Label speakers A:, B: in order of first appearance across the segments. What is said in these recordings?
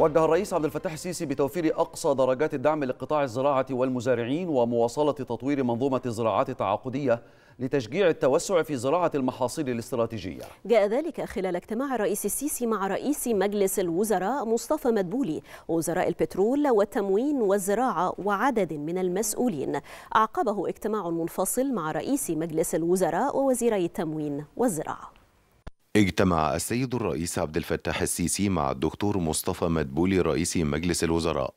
A: وجه الرئيس عبد الفتاح السيسي بتوفير أقصى درجات الدعم لقطاع الزراعة والمزارعين ومواصلة تطوير منظومة الزراعات التعاقدية لتشجيع التوسع في زراعة المحاصيل الاستراتيجية
B: جاء ذلك خلال اجتماع الرئيس السيسي مع رئيس مجلس الوزراء مصطفى مدبولي وزراء البترول والتموين والزراعة وعدد من المسؤولين أعقبه اجتماع منفصل مع رئيس مجلس الوزراء ووزيري التموين والزراعة
A: اجتمع السيد الرئيس عبد الفتاح السيسي مع الدكتور مصطفى مدبولي رئيس مجلس الوزراء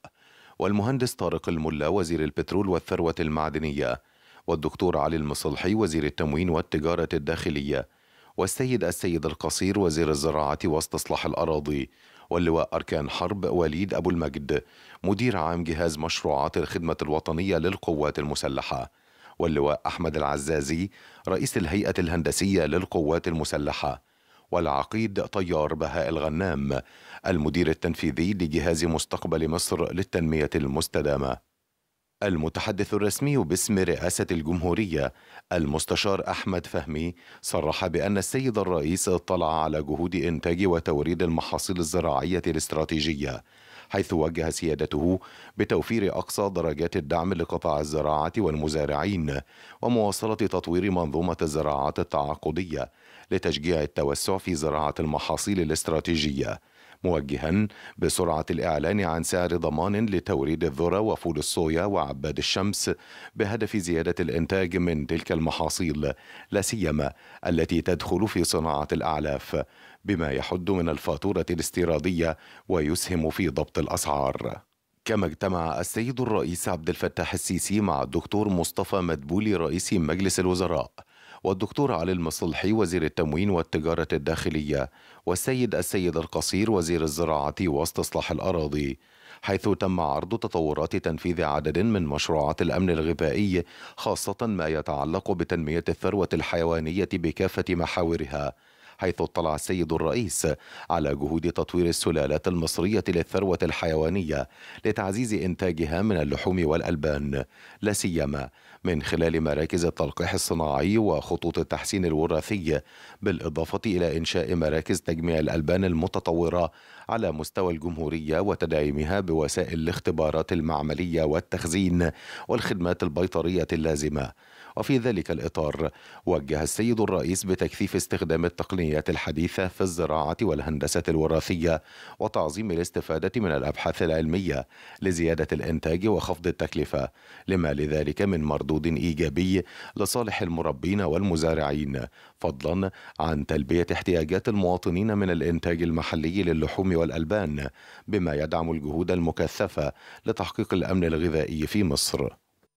A: والمهندس طارق الملا وزير البترول والثروة المعدنية والدكتور علي المصلحي وزير التموين والتجارة الداخلية والسيد السيد القصير وزير الزراعة واستصلاح الأراضي واللواء أركان حرب وليد أبو المجد مدير عام جهاز مشروعات الخدمة الوطنية للقوات المسلحة واللواء أحمد العزازي رئيس الهيئة الهندسية للقوات المسلحة والعقيد طيار بهاء الغنام المدير التنفيذي لجهاز مستقبل مصر للتنمية المستدامة المتحدث الرسمي باسم رئاسة الجمهورية المستشار أحمد فهمي صرح بأن السيد الرئيس اطلع على جهود إنتاج وتوريد المحاصيل الزراعية الاستراتيجية حيث وجه سيادته بتوفير أقصى درجات الدعم لقطاع الزراعة والمزارعين ومواصلة تطوير منظومة الزراعة التعاقدية لتشجيع التوسع في زراعة المحاصيل الاستراتيجية موجها بسرعة الإعلان عن سعر ضمان لتوريد الذرة وفول الصويا وعباد الشمس بهدف زيادة الإنتاج من تلك المحاصيل لا سيما التي تدخل في صناعة الأعلاف بما يحد من الفاتورة الاستيرادية ويسهم في ضبط الأسعار كما اجتمع السيد الرئيس عبد الفتاح السيسي مع الدكتور مصطفى مدبولي رئيس مجلس الوزراء والدكتور علي المصلحي وزير التموين والتجارة الداخلية والسيد السيد القصير وزير الزراعة واستصلاح الأراضي حيث تم عرض تطورات تنفيذ عدد من مشروعات الأمن الغذائي خاصة ما يتعلق بتنمية الثروة الحيوانية بكافة محاورها حيث اطلع السيد الرئيس على جهود تطوير السلالات المصرية للثروة الحيوانية لتعزيز إنتاجها من اللحوم والألبان لا سيما من خلال مراكز التلقيح الصناعي وخطوط التحسين الوراثي بالإضافة إلى إنشاء مراكز تجميع الألبان المتطورة على مستوى الجمهورية وتدعيمها بوسائل الاختبارات المعملية والتخزين والخدمات البيطرية اللازمة وفي ذلك الإطار وجه السيد الرئيس بتكثيف استخدام التقنية التقنيات الحديثة في الزراعة والهندسة الوراثية وتعظيم الاستفادة من الأبحاث العلمية لزيادة الإنتاج وخفض التكلفة لما لذلك من مردود إيجابي لصالح المربين والمزارعين فضلا عن تلبية احتياجات المواطنين من الإنتاج المحلي للحوم والألبان بما يدعم الجهود المكثفة لتحقيق الأمن الغذائي في مصر